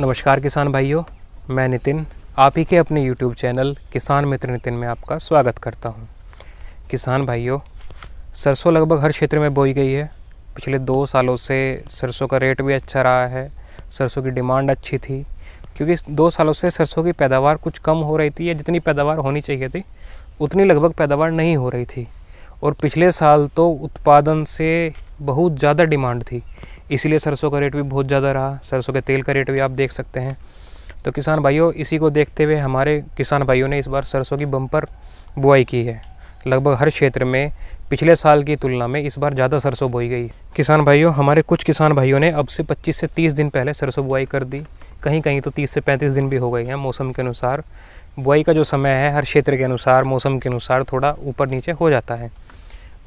नमस्कार किसान भाइयों मैं नितिन आप ही के अपने यूट्यूब चैनल किसान मित्र नितिन में आपका स्वागत करता हूं। किसान भाइयों सरसों लगभग हर क्षेत्र में बोई गई है पिछले दो सालों से सरसों का रेट भी अच्छा रहा है सरसों की डिमांड अच्छी थी क्योंकि दो सालों से सरसों की पैदावार कुछ कम हो रही थी या जितनी पैदावार होनी चाहिए थी उतनी लगभग पैदावार नहीं हो रही थी और पिछले साल तो उत्पादन से बहुत ज़्यादा डिमांड थी इसीलिए सरसों का रेट भी बहुत ज़्यादा रहा सरसों के तेल का रेट भी आप देख सकते हैं तो किसान भाइयों इसी को देखते हुए हमारे किसान भाइयों ने इस बार सरसों की बम्पर बुआई की है लगभग हर क्षेत्र में पिछले साल की तुलना में इस बार ज़्यादा सरसों बोई गई किसान भाइयों हमारे कुछ किसान भाइयों ने अब से 25 से 30 दिन पहले सरसों बुआई कर दी कहीं कहीं तो 30 से 35 दिन भी हो गए हैं मौसम के अनुसार बुआई का जो समय है हर क्षेत्र के अनुसार मौसम के अनुसार थोड़ा ऊपर नीचे हो जाता है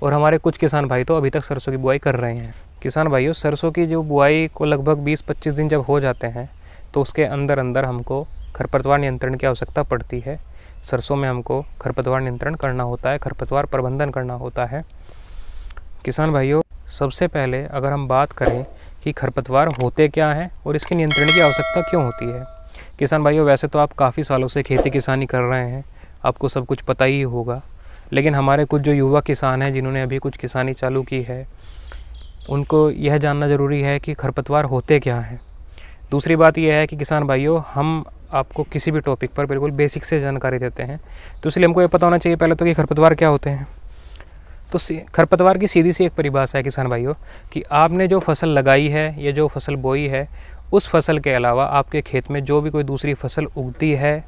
और हमारे कुछ किसान भाई तो अभी तक सरसों की बुआई कर रहे हैं किसान भाइयों सरसों की जो बुआई को लगभग 20-25 दिन जब हो जाते हैं तो उसके अंदर अंदर हमको खरपतवार नियंत्रण की आवश्यकता पड़ती है सरसों में हमको खरपतवार नियंत्रण करना होता है खरपतवार प्रबंधन करना होता है किसान भाइयों सबसे पहले अगर हम बात करें कि खरपतवार होते क्या हैं और इसके नियंत्रण की आवश्यकता क्यों होती है किसान भाइयों वैसे तो आप काफ़ी सालों से खेती किसानी कर रहे हैं आपको सब कुछ पता ही होगा लेकिन हमारे कुछ जो युवा किसान हैं जिन्होंने अभी कुछ किसानी चालू की है उनको यह जानना ज़रूरी है कि खरपतवार होते क्या हैं दूसरी बात यह है कि किसान भाइयों हम आपको किसी भी टॉपिक पर बिल्कुल बेसिक से जानकारी देते हैं तो इसलिए हमको ये पता होना चाहिए पहले तो कि खरपतवार क्या होते हैं तो खरपतवार की सीधी सी एक परिभाषा है किसान भाइयों कि आपने जो फसल लगाई है या जो फसल बोई है उस फसल के अलावा आपके खेत में जो भी कोई दूसरी फसल उगती है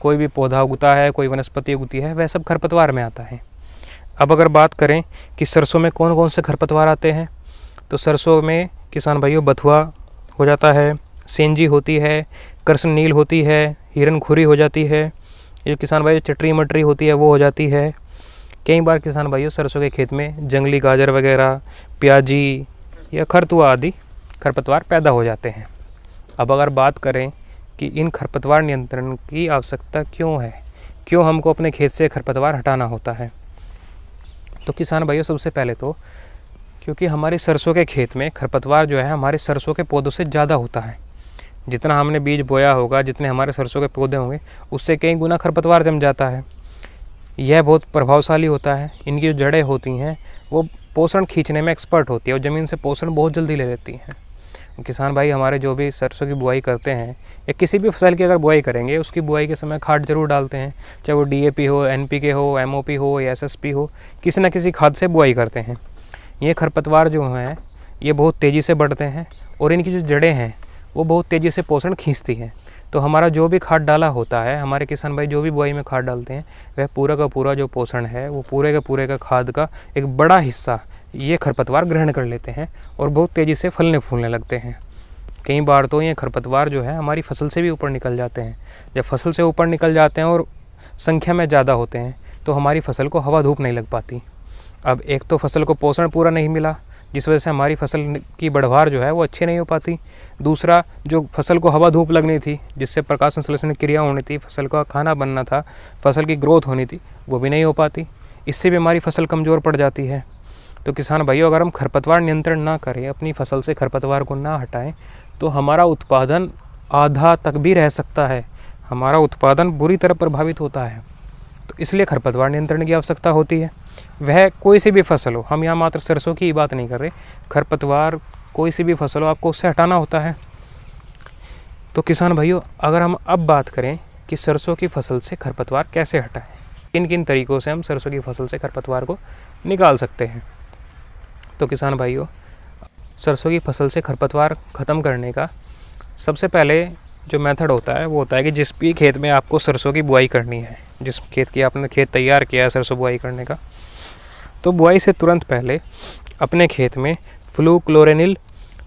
कोई भी पौधा उगता है कोई वनस्पति उगती है वह सब खरपतवार में आता है अब अगर बात करें कि सरसों में कौन कौन से खरपतवार आते हैं तो सरसों में किसान भाइयों बथुआ हो जाता है सेंजी होती है कृष्ण नील होती है हिरन खुरी हो जाती है जो किसान भाई चटरी मटरी होती है वो हो जाती है कई बार किसान भाइयों सरसों के खेत में जंगली गाजर वगैरह प्याजी या खरतुआ आदि खरपतवार पैदा हो जाते हैं अब अगर बात करें कि इन खरपतवार नियंत्रण की आवश्यकता क्यों है क्यों हमको अपने खेत से खरपतवार हटाना होता है तो किसान भाइयों सबसे पहले तो क्योंकि हमारे सरसों के खेत में खरपतवार जो है हमारे सरसों के पौधों से ज़्यादा होता है जितना हमने बीज बोया होगा जितने हमारे सरसों के पौधे होंगे उससे कई गुना खरपतवार जम जाता है यह बहुत प्रभावशाली होता है इनकी जो जड़ें होती हैं वो पोषण खींचने में एक्सपर्ट होती है और ज़मीन से पोषण बहुत जल्दी ले लेती हैं किसान भाई हमारे जो भी सरसों की बुआई करते हैं या किसी भी फसल की अगर बुआई करेंगे उसकी बुआई के समय खाद जरूर डालते हैं चाहे वो डीएपी हो एनपीके हो एमओपी हो या एसएसपी हो किसी न किसी खाद से बुआई करते हैं ये खरपतवार जो हैं ये बहुत तेज़ी से बढ़ते हैं और इनकी जो जड़ें हैं वो बहुत तेज़ी से पोषण खींचती हैं तो हमारा जो भी खाद डाला होता है हमारे किसान भाई जो भी बुआई में खाद डालते हैं वह पूरा का पूरा जो पोषण है वो पूरे का पूरे का खाद का एक बड़ा हिस्सा ये खरपतवार ग्रहण कर लेते हैं और बहुत तेज़ी से फलने फूलने लगते हैं कई बार तो ये खरपतवार जो है हमारी फसल से भी ऊपर निकल जाते हैं जब फसल से ऊपर निकल जाते हैं और संख्या में ज़्यादा होते हैं तो हमारी फसल को हवा धूप नहीं लग पाती अब एक तो फसल को पोषण पूरा नहीं मिला जिस वजह से हमारी फसल की बढ़वार जो है वो अच्छी नहीं हो पाती दूसरा जो फसल को हवा धूप लगनी थी जिससे प्रकाश संश्लेषण क्रिया होनी थी फसल का खाना बनना था फसल की ग्रोथ होनी थी वो भी नहीं हो पाती इससे भी हमारी फसल कमज़ोर पड़ जाती है तो किसान भाइयों अगर हम खरपतवार नियंत्रण ना करें अपनी फसल से खरपतवार को ना हटाएं तो हमारा उत्पादन आधा तक भी रह सकता है हमारा उत्पादन बुरी तरह प्रभावित होता है तो इसलिए खरपतवार नियंत्रण की आवश्यकता होती है वह कोई सी भी फसल हो हम यहाँ मात्र सरसों की बात नहीं कर रहे खरपतवार कोई सी भी फसल हो आपको उससे हटाना होता है तो किसान भाइयों अगर हम अब बात करें कि सरसों की फसल से खरपतवार कैसे हटाएं किन किन तरीक़ों से हम सरसों की फसल से खरपतवार को निकाल सकते हैं तो किसान भाइयों सरसों की फसल से खरपतवार ख़त्म करने का सबसे पहले जो मेथड होता है वो होता है कि जिस भी खेत में आपको सरसों की बुआई करनी है जिस खेत की आपने खेत तैयार किया है सरसों बुआई करने का तो बुआई से तुरंत पहले अपने खेत में fluchloralin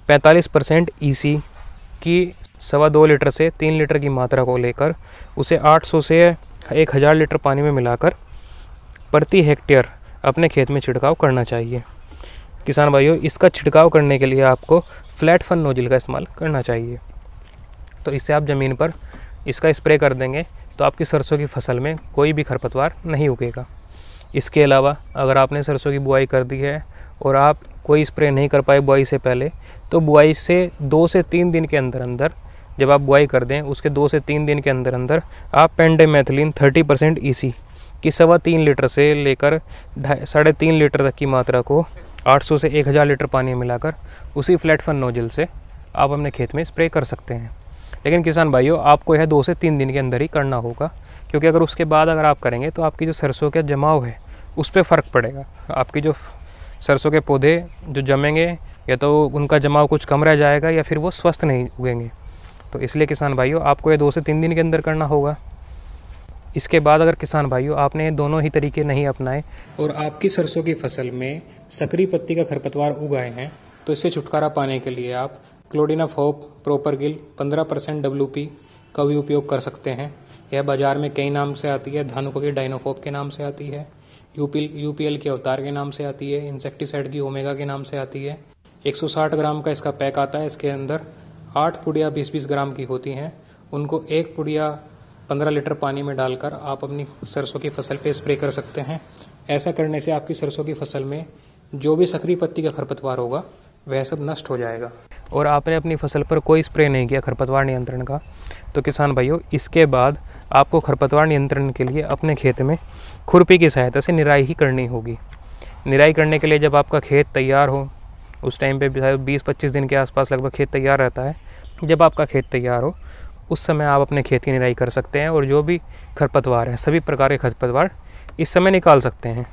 45 percent E e की सवा दो लीटर से तीन लीटर की मात्रा को लेकर उसे 800 से एक हज़ार लीटर पानी में मिलाकर प्रति हेक्टेयर अपने खेत में छिड़काव करना चाहिए किसान भाइयों इसका छिड़काव करने के लिए आपको फ्लैट फन नोजिल का इस्तेमाल करना चाहिए तो इससे आप ज़मीन पर इसका स्प्रे कर देंगे तो आपकी सरसों की फसल में कोई भी खरपतवार नहीं उगेगा इसके अलावा अगर आपने सरसों की बुआई कर दी है और आप कोई स्प्रे नहीं कर पाए बुआई से पहले तो बुआई से दो से तीन दिन के अंदर अंदर जब आप बुआई कर दें उसके दो से तीन दिन के अंदर अंदर आप pendimethalin thirty percent E e की सवा तीन लीटर से लेकर ढाई साढ़े तीन लीटर तक की मात्रा को 800 से 1000 लीटर पानी मिलाकर उसी फ्लैट फन नोजल से आप अपने खेत में स्प्रे कर सकते हैं लेकिन किसान भाइयों आपको यह दो से तीन दिन के अंदर ही करना होगा क्योंकि अगर उसके बाद अगर आप करेंगे तो आपकी जो सरसों का जमाव है उस पर फ़र्क पड़ेगा आपकी जो सरसों के पौधे जो जमेंगे या तो उनका जमाव कुछ कम रह जाएगा या फिर वो स्वस्थ नहीं उगेंगे तो इसलिए किसान भाइयों आपको ये दो से तीन दिन के अंदर करना होगा इसके बाद अगर किसान भाइयों आपने दोनों ही तरीके नहीं अपनाए और आपकी सरसों की फसल में सकरी पत्ती का खरपतवार उगाए हैं तो इससे छुटकारा पाने के लिए आप clodinafop propargyl 15 percent W का भी उपयोग कर सकते हैं यह बाजार में कई नाम से आती है धनुको की डाइनोफोप के नाम से आती है यूपीएल यूपीएल के अवतार के नाम से आती है इंसेक्टिसाइड की ओमेगा के नाम से आती है 160 ग्राम का इसका पैक आता है इसके अंदर आठ पुड़िया बीस बीस ग्राम की होती हैं उनको एक पुड़िया पंद्रह लीटर पानी में डालकर आप अपनी सरसों की फसल पे स्प्रे कर सकते हैं ऐसा करने से आपकी सरसों की फसल में जो भी सक्रिय पत्ती का खरपतवार होगा वह सब नष्ट हो जाएगा और आपने अपनी फसल पर कोई स्प्रे नहीं किया खरपतवार नियंत्रण का तो किसान भाइयों इसके बाद आपको खरपतवार नियंत्रण के लिए अपने खेत में खुरपी की सहायता से निराई ही करनी होगी निराई करने के लिए जब आपका खेत तैयार हो उस टाइम पे बीस पच्चीस दिन के आसपास लगभग खेत तैयार रहता है जब आपका खेत तैयार हो उस समय आप अपने खेत की निराई कर सकते हैं और जो भी खरपतवार है सभी प्रकार के खरपतवार इस समय निकाल सकते हैं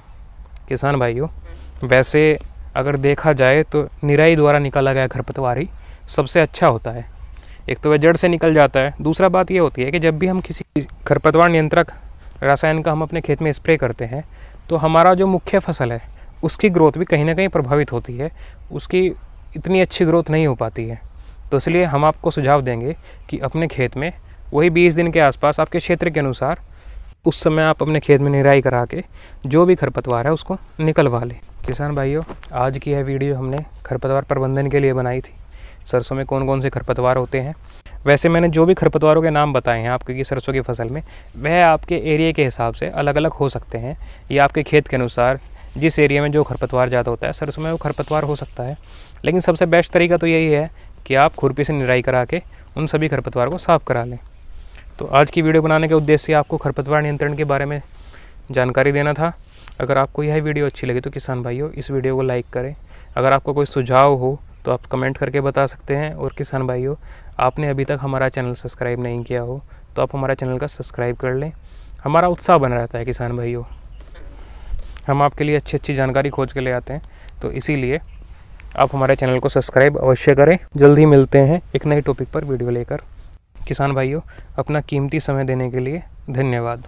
किसान भाइयों वैसे अगर देखा जाए तो निराई द्वारा निकाला गया खरपतवार ही सबसे अच्छा होता है एक तो वह जड़ से निकल जाता है दूसरा बात यह होती है कि जब भी हम किसी खरपतवार नियंत्रक रसायन का हम अपने खेत में स्प्रे करते हैं तो हमारा जो मुख्य फसल है उसकी ग्रोथ भी कहीं ना कहीं प्रभावित होती है उसकी इतनी अच्छी ग्रोथ नहीं हो पाती है तो इसलिए हम आपको सुझाव देंगे कि अपने खेत में वही बीस दिन के आसपास आपके क्षेत्र के अनुसार उस समय आप अपने खेत में निराई करा के जो भी खरपतवार है उसको निकलवा लें किसान भाइयों आज की यह वीडियो हमने खरपतवार प्रबंधन के लिए बनाई थी सरसों में कौन कौन से खरपतवार होते हैं वैसे मैंने जो भी खरपतवारों के नाम बताए हैं आपके की सरसों की फसल में वह आपके एरिया के हिसाब से अलग अलग हो सकते हैं या आपके खेत के अनुसार जिस एरिया में जो खरपतवार ज़्यादा होता है सरसों में वो खरपतवार हो सकता है लेकिन सबसे बेस्ट तरीका तो यही है कि आप खुरपी से निराई करा के उन सभी खरपतवार को साफ़ करा लें तो आज की वीडियो बनाने के उद्देश्य आपको खरपतवार नियंत्रण के बारे में जानकारी देना था अगर आपको यह वीडियो अच्छी लगी तो किसान भाइयों इस वीडियो को लाइक करें अगर आपका कोई सुझाव हो तो आप कमेंट करके बता सकते हैं और किसान भाइयों आपने अभी तक हमारा चैनल सब्सक्राइब नहीं किया हो तो आप हमारा चैनल का सब्सक्राइब कर लें हमारा उत्साह बना रहता है किसान भाइयों हम आपके लिए अच्छी अच्छी जानकारी खोज के ले आते हैं तो इसीलिए आप हमारे चैनल को सब्सक्राइब अवश्य करें जल्द ही मिलते हैं एक नए टॉपिक पर वीडियो लेकर किसान भाइयों अपना कीमती समय देने के लिए धन्यवाद